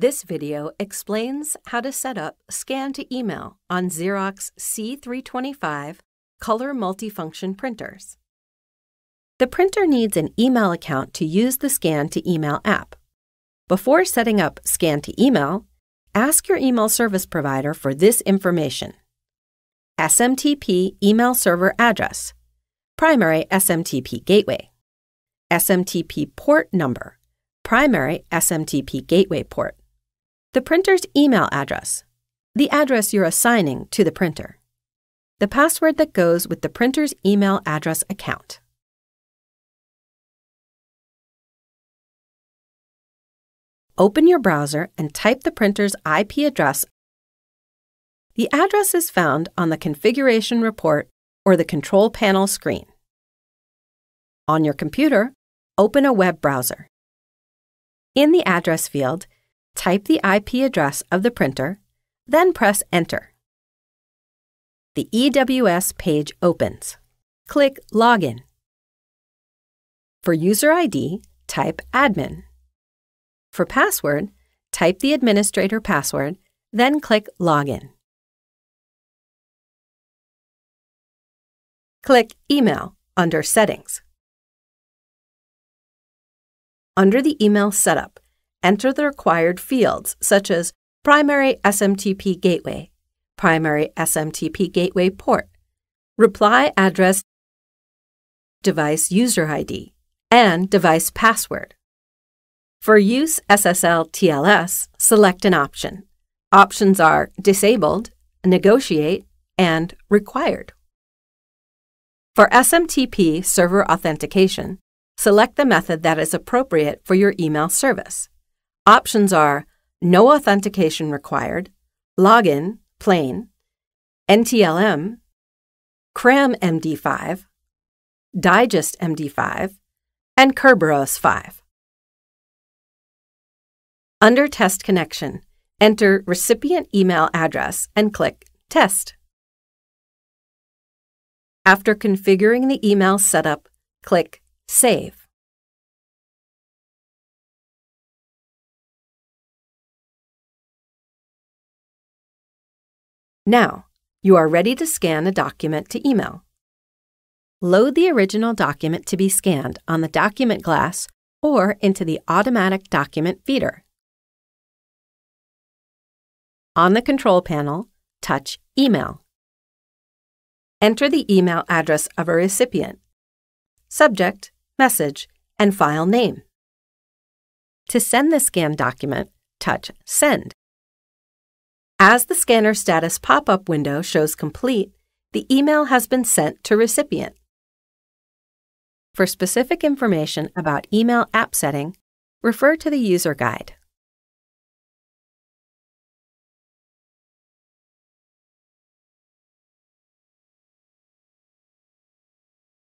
This video explains how to set up Scan to Email on Xerox C325 color multifunction printers. The printer needs an email account to use the Scan to Email app. Before setting up Scan to Email, ask your email service provider for this information. SMTP email server address, primary SMTP gateway, SMTP port number, primary SMTP gateway port, the printer's email address, the address you're assigning to the printer, the password that goes with the printer's email address account. Open your browser and type the printer's IP address. The address is found on the configuration report or the control panel screen. On your computer, open a web browser. In the address field, type the IP address of the printer, then press Enter. The EWS page opens. Click Login. For user ID, type Admin. For password, type the administrator password, then click Login. Click Email under Settings. Under the Email Setup, enter the required fields, such as primary SMTP gateway, primary SMTP gateway port, reply address, device user ID, and device password. For use SSL TLS, select an option. Options are disabled, negotiate, and required. For SMTP server authentication, select the method that is appropriate for your email service. Options are no authentication required, login, plain, NTLM, CRAM MD5, Digest MD5, and Kerberos 5. Under Test Connection, enter recipient email address and click Test. After configuring the email setup, click Save. Now, you are ready to scan a document to email. Load the original document to be scanned on the document glass or into the automatic document feeder. On the control panel, touch Email. Enter the email address of a recipient, subject, message, and file name. To send the scanned document, touch Send. As the scanner status pop up window shows complete, the email has been sent to recipient. For specific information about email app setting, refer to the user guide.